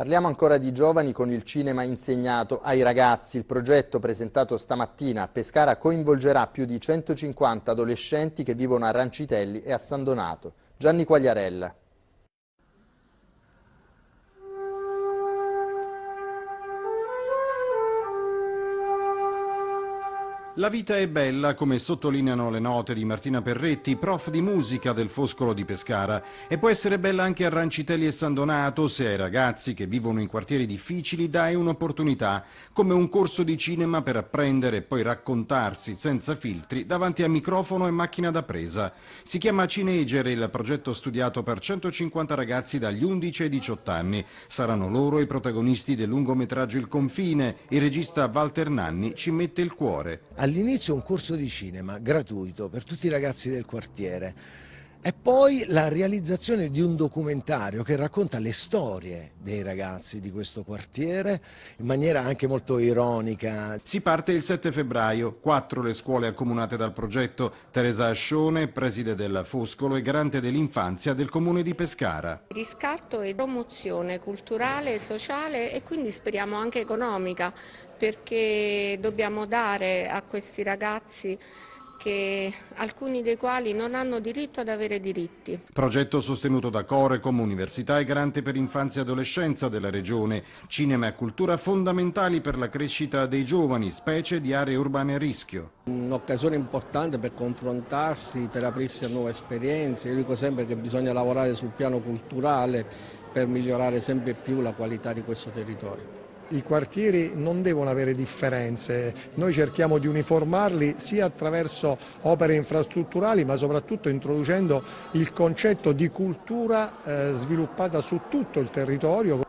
Parliamo ancora di giovani con il cinema insegnato ai ragazzi. Il progetto presentato stamattina a Pescara coinvolgerà più di 150 adolescenti che vivono a Rancitelli e a San Donato. Gianni Quagliarella. La vita è bella, come sottolineano le note di Martina Perretti, prof di musica del Foscolo di Pescara, e può essere bella anche a Rancitelli e San Donato se ai ragazzi che vivono in quartieri difficili dai un'opportunità, come un corso di cinema per apprendere e poi raccontarsi senza filtri davanti a microfono e macchina da presa. Si chiama Cineger il progetto studiato per 150 ragazzi dagli 11 ai 18 anni. Saranno loro i protagonisti del lungometraggio Il confine. Il regista Walter Nanni ci mette il cuore all'inizio un corso di cinema gratuito per tutti i ragazzi del quartiere. E poi la realizzazione di un documentario che racconta le storie dei ragazzi di questo quartiere in maniera anche molto ironica. Si parte il 7 febbraio, quattro le scuole accomunate dal progetto. Teresa Ascione, preside della Foscolo e garante dell'infanzia del comune di Pescara. Riscatto e promozione culturale, sociale e quindi speriamo anche economica perché dobbiamo dare a questi ragazzi che alcuni dei quali non hanno diritto ad avere diritti. Progetto sostenuto da Corecom, Università e Garante per Infanzia e Adolescenza della Regione. Cinema e cultura fondamentali per la crescita dei giovani, specie di aree urbane a rischio. Un'occasione importante per confrontarsi, per aprirsi a nuove esperienze. Io dico sempre che bisogna lavorare sul piano culturale per migliorare sempre più la qualità di questo territorio i quartieri non devono avere differenze, noi cerchiamo di uniformarli sia attraverso opere infrastrutturali ma soprattutto introducendo il concetto di cultura eh, sviluppata su tutto il territorio.